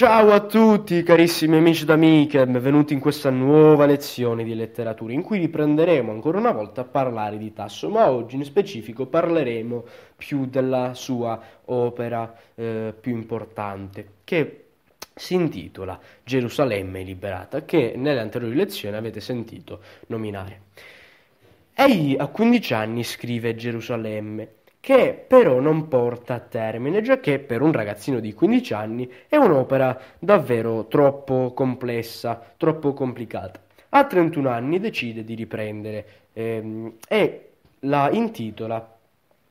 Ciao a tutti carissimi amici ed amiche, benvenuti in questa nuova lezione di letteratura in cui riprenderemo ancora una volta a parlare di Tasso, ma oggi in specifico parleremo più della sua opera eh, più importante, che si intitola Gerusalemme liberata, che nelle anteriori lezioni avete sentito nominare. Egli a 15 anni scrive Gerusalemme, che però non porta a termine, già che per un ragazzino di 15 anni è un'opera davvero troppo complessa, troppo complicata. A 31 anni decide di riprendere ehm, e la intitola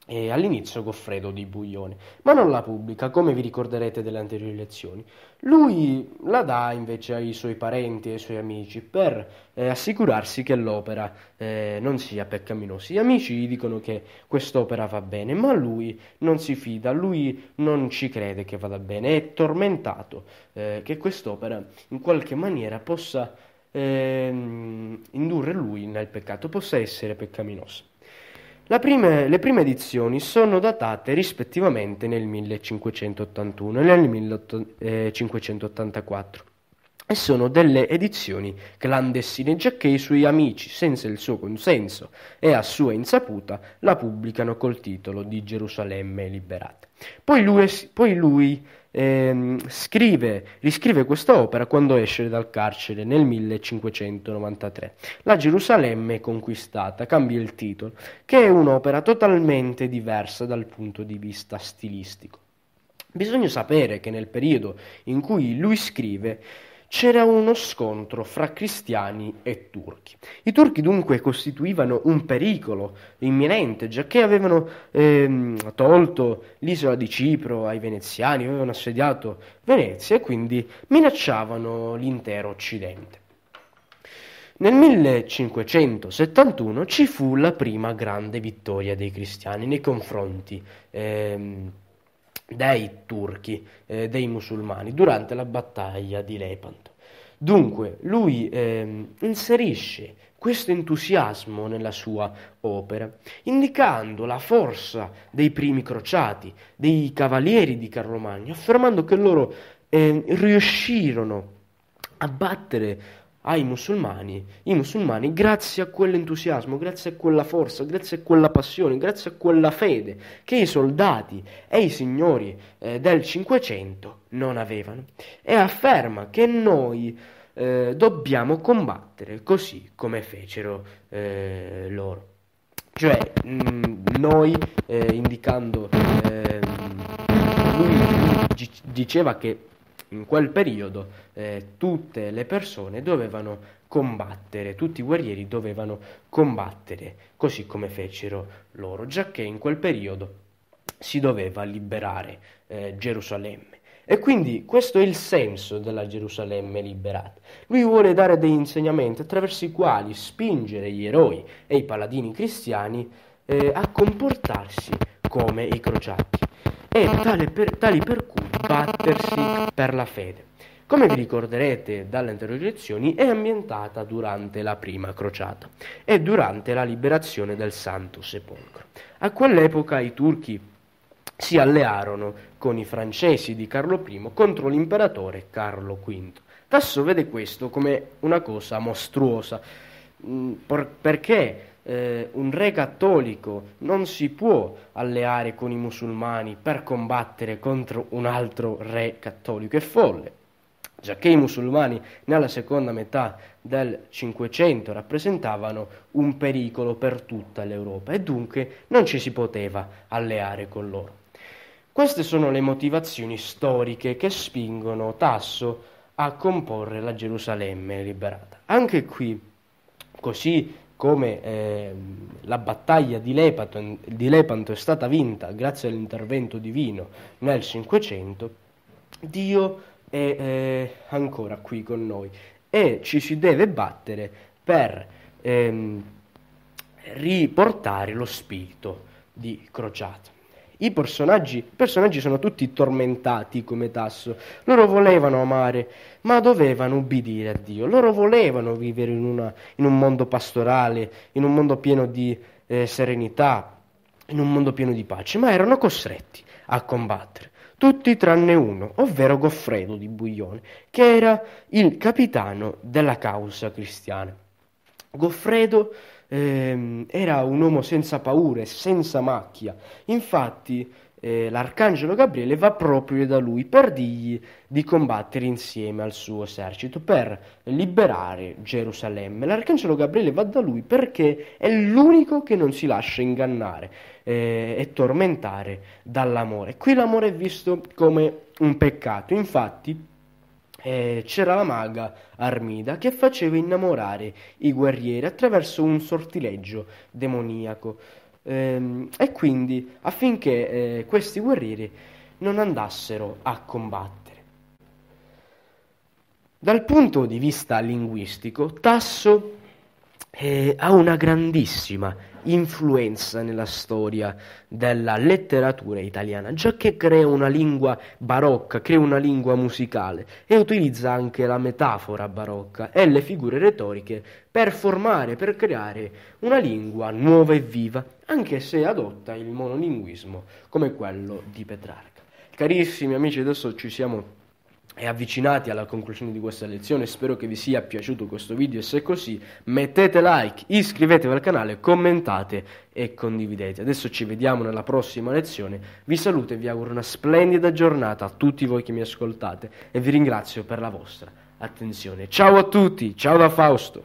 eh, all'inizio Goffredo di Buglione, ma non la pubblica, come vi ricorderete delle anteriori lezioni. Lui la dà invece ai suoi parenti e ai suoi amici per eh, assicurarsi che l'opera eh, non sia peccaminosa. Gli amici gli dicono che quest'opera va bene, ma lui non si fida, lui non ci crede che vada bene, è tormentato eh, che quest'opera in qualche maniera possa ehm, indurre lui nel peccato, possa essere peccaminosa prime, le prime edizioni sono datate rispettivamente nel 1581 e nel 1584 e sono delle edizioni clandestine, giacché i suoi amici, senza il suo consenso e a sua insaputa, la pubblicano col titolo di Gerusalemme liberata. Poi lui, poi lui ehm, scrive, riscrive questa opera quando esce dal carcere nel 1593. La Gerusalemme conquistata, cambia il titolo, che è un'opera totalmente diversa dal punto di vista stilistico. Bisogna sapere che nel periodo in cui lui scrive, c'era uno scontro fra cristiani e turchi. I turchi dunque costituivano un pericolo imminente, giacché avevano ehm, tolto l'isola di Cipro ai veneziani, avevano assediato Venezia e quindi minacciavano l'intero Occidente. Nel 1571 ci fu la prima grande vittoria dei cristiani nei confronti ehm, dai turchi, eh, dei musulmani, durante la battaglia di Lepanto. Dunque, lui eh, inserisce questo entusiasmo nella sua opera, indicando la forza dei primi crociati, dei cavalieri di Carlo Magno, affermando che loro eh, riuscirono a battere ai musulmani, i musulmani grazie a quell'entusiasmo, grazie a quella forza, grazie a quella passione, grazie a quella fede che i soldati e i signori eh, del Cinquecento non avevano e afferma che noi eh, dobbiamo combattere così come fecero eh, loro. Cioè mh, mm, noi eh, indicando ehm, lui diceva che in quel periodo eh, tutte le persone dovevano combattere, tutti i guerrieri dovevano combattere, così come fecero loro, già che in quel periodo si doveva liberare eh, Gerusalemme. E quindi questo è il senso della Gerusalemme liberata. Lui vuole dare degli insegnamenti attraverso i quali spingere gli eroi e i paladini cristiani eh, a comportarsi come i crociati e tale per, tali per cui battersi per la fede. Come vi ricorderete dalle interrogazioni, è ambientata durante la prima crociata e durante la liberazione del Santo Sepolcro. A quell'epoca i turchi si allearono con i francesi di Carlo I contro l'imperatore Carlo V. Tasso vede questo come una cosa mostruosa, mm, perché eh, un re cattolico non si può alleare con i musulmani per combattere contro un altro re cattolico È folle, già che i musulmani nella seconda metà del Cinquecento rappresentavano un pericolo per tutta l'Europa e dunque non ci si poteva alleare con loro. Queste sono le motivazioni storiche che spingono Tasso a comporre la Gerusalemme liberata. Anche qui, così come eh, la battaglia di Lepanto, di Lepanto, è stata vinta grazie all'intervento divino nel 500, Dio è eh, ancora qui con noi e ci si deve battere per ehm, riportare lo spirito di crociata. I personaggi, i personaggi sono tutti tormentati come Tasso. Loro volevano amare, ma dovevano ubbidire a Dio. Loro volevano vivere in, una, in un mondo pastorale, in un mondo pieno di eh, serenità, in un mondo pieno di pace, ma erano costretti a combattere. Tutti tranne uno, ovvero Goffredo di Buglione, che era il capitano della causa cristiana. Goffredo eh, era un uomo senza paure, senza macchia. Infatti eh, l'arcangelo Gabriele va proprio da lui per dirgli di combattere insieme al suo esercito per liberare Gerusalemme. L'arcangelo Gabriele va da lui perché è l'unico che non si lascia ingannare eh, e tormentare dall'amore. Qui l'amore è visto come un peccato, infatti eh, c'era la maga Armida che faceva innamorare i guerrieri attraverso un sortileggio demoniaco ehm, e quindi affinché eh, questi guerrieri non andassero a combattere. Dal punto di vista linguistico, Tasso eh, ha una grandissima influenza nella storia della letteratura italiana, già che crea una lingua barocca, crea una lingua musicale e utilizza anche la metafora barocca e le figure retoriche per formare, per creare una lingua nuova e viva, anche se adotta il monolinguismo come quello di Petrarca. Carissimi amici, adesso ci siamo e avvicinati alla conclusione di questa lezione, spero che vi sia piaciuto questo video e se è così mettete like, iscrivetevi al canale, commentate e condividete. Adesso ci vediamo nella prossima lezione, vi saluto e vi auguro una splendida giornata a tutti voi che mi ascoltate e vi ringrazio per la vostra attenzione. Ciao a tutti, ciao da Fausto!